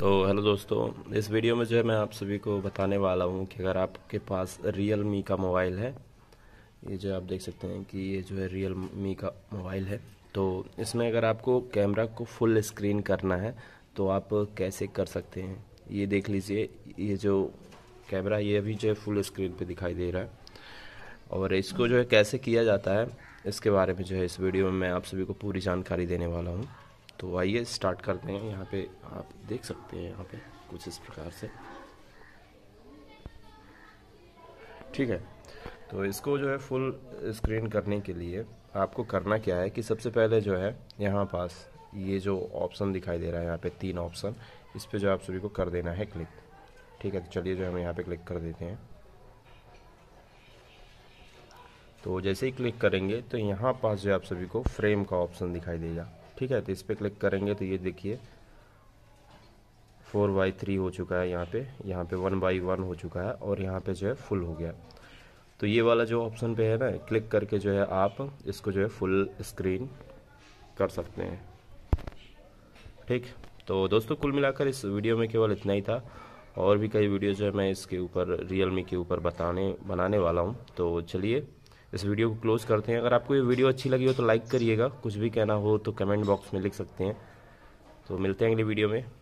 तो हेलो दोस्तों इस वीडियो में जो है मैं आप सभी को बताने वाला हूँ कि अगर आपके पास रियल मी का मोबाइल है ये जो आप देख सकते हैं कि ये जो है रियल मी का मोबाइल है तो इसमें अगर आपको कैमरा को फुल स्क्रीन करना है तो आप कैसे कर सकते हैं ये देख लीजिए ये जो कैमरा ये अभी जो है फुल स्क्रीन पर दिखाई दे रहा है और इसको जो है कैसे किया जाता है इसके बारे में जो है इस वीडियो में मैं आप सभी को पूरी जानकारी देने वाला हूँ तो आइए स्टार्ट करते हैं यहाँ पे आप देख सकते हैं यहाँ पे कुछ इस प्रकार से ठीक है तो इसको जो है फुल स्क्रीन करने के लिए आपको करना क्या है कि सबसे पहले जो है यहाँ पास ये जो ऑप्शन दिखाई दे रहा है यहाँ पे तीन ऑप्शन इस पर जो आप सभी को कर देना है क्लिक ठीक है तो चलिए जो हम यहाँ पे क्लिक कर देते हैं तो जैसे ही क्लिक करेंगे तो यहाँ पास जो आप सभी को फ्रेम का ऑप्शन दिखाई देगा ठीक है तो इस पर क्लिक करेंगे तो ये देखिए फोर बाई थ्री हो चुका है यहाँ पे यहाँ पे वन बाई वन हो चुका है और यहाँ पे जो है फुल हो गया तो ये वाला जो ऑप्शन पे है ना क्लिक करके जो है आप इसको जो है फुल स्क्रीन कर सकते हैं ठीक तो दोस्तों कुल मिलाकर इस वीडियो में केवल इतना ही था और भी कई वीडियो जो है मैं इसके ऊपर रियल मी के ऊपर बताने बनाने वाला हूँ तो चलिए इस वीडियो को क्लोज़ करते हैं अगर आपको ये वीडियो अच्छी लगी हो तो लाइक करिएगा कुछ भी कहना हो तो कमेंट बॉक्स में लिख सकते हैं तो मिलते हैं अगले वीडियो में